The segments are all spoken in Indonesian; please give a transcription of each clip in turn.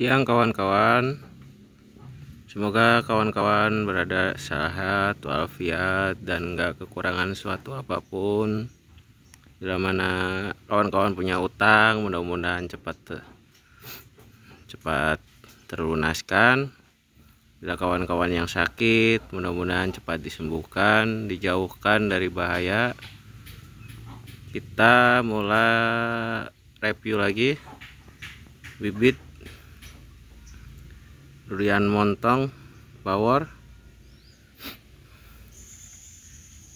siang kawan-kawan semoga kawan-kawan berada sehat walafiat dan gak kekurangan suatu apapun bila mana kawan-kawan punya utang mudah-mudahan cepat cepat terlunaskan bila kawan-kawan yang sakit mudah-mudahan cepat disembuhkan dijauhkan dari bahaya kita mulai review lagi bibit durian montong Bawor,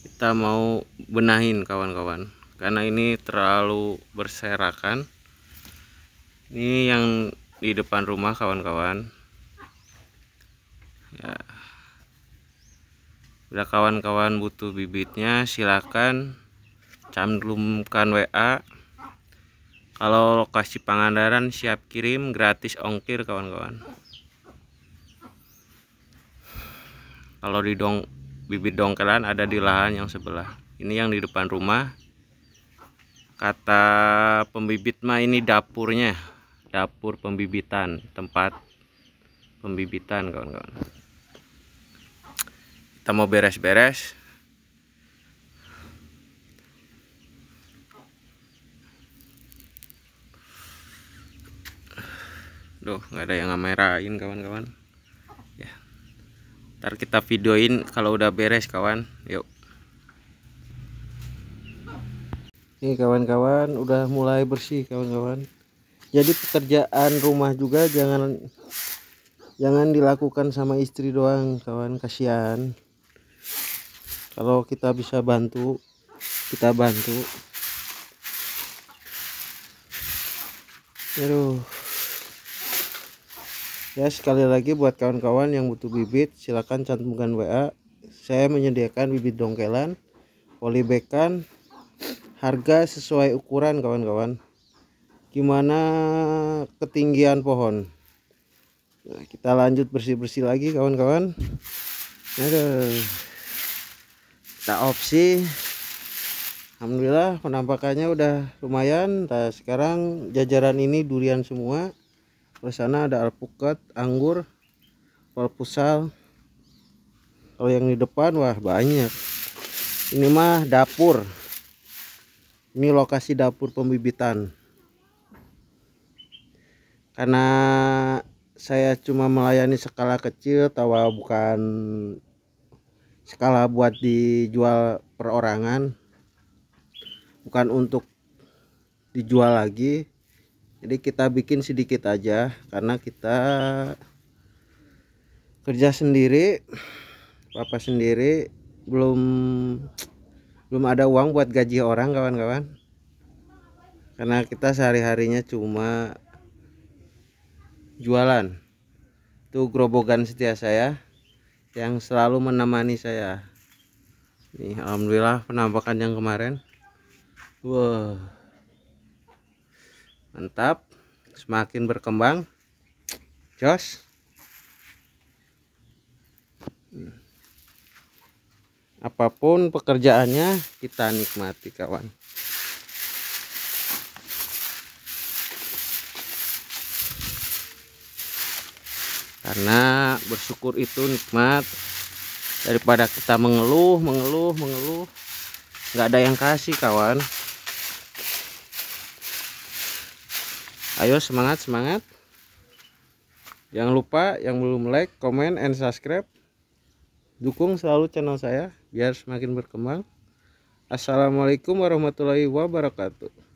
kita mau benahin kawan-kawan karena ini terlalu berserakan ini yang di depan rumah kawan-kawan ya bila kawan-kawan butuh bibitnya silakan camdumkan WA kalau lokasi Pangandaran siap kirim gratis ongkir kawan-kawan kalau di dong bibit dongkelan ada di lahan yang sebelah ini yang di depan rumah kata pembibit mah ini dapurnya dapur pembibitan tempat pembibitan kawan-kawan kita mau beres-beres Duh, nggak ada yang ngamerain kawan-kawan ntar kita videoin kalau udah beres kawan yuk Ini kawan-kawan udah mulai bersih kawan-kawan jadi pekerjaan rumah juga jangan jangan dilakukan sama istri doang kawan kasihan kalau kita bisa bantu kita bantu aduh ya sekali lagi buat kawan-kawan yang butuh bibit silahkan cantumkan WA saya menyediakan bibit dongkelan polibekan harga sesuai ukuran kawan-kawan gimana ketinggian pohon nah, kita lanjut bersih-bersih lagi kawan-kawan ya, kita opsi Alhamdulillah penampakannya udah lumayan nah, sekarang jajaran ini durian semua di sana ada alpukat, anggur, palpusal. Kalau yang di depan wah banyak. Ini mah dapur. Ini lokasi dapur pembibitan. Karena saya cuma melayani skala kecil tawa bukan skala buat dijual perorangan bukan untuk dijual lagi jadi kita bikin sedikit aja karena kita kerja sendiri papa sendiri belum belum ada uang buat gaji orang kawan-kawan karena kita sehari-harinya cuma jualan itu grobogan setia saya yang selalu menemani saya nih alhamdulillah penampakan yang kemarin wow mantap semakin berkembang jos hmm. apapun pekerjaannya kita nikmati kawan karena bersyukur itu nikmat daripada kita mengeluh mengeluh mengeluh nggak ada yang kasih kawan ayo semangat semangat jangan lupa yang belum like comment and subscribe dukung selalu channel saya biar semakin berkembang assalamualaikum warahmatullahi wabarakatuh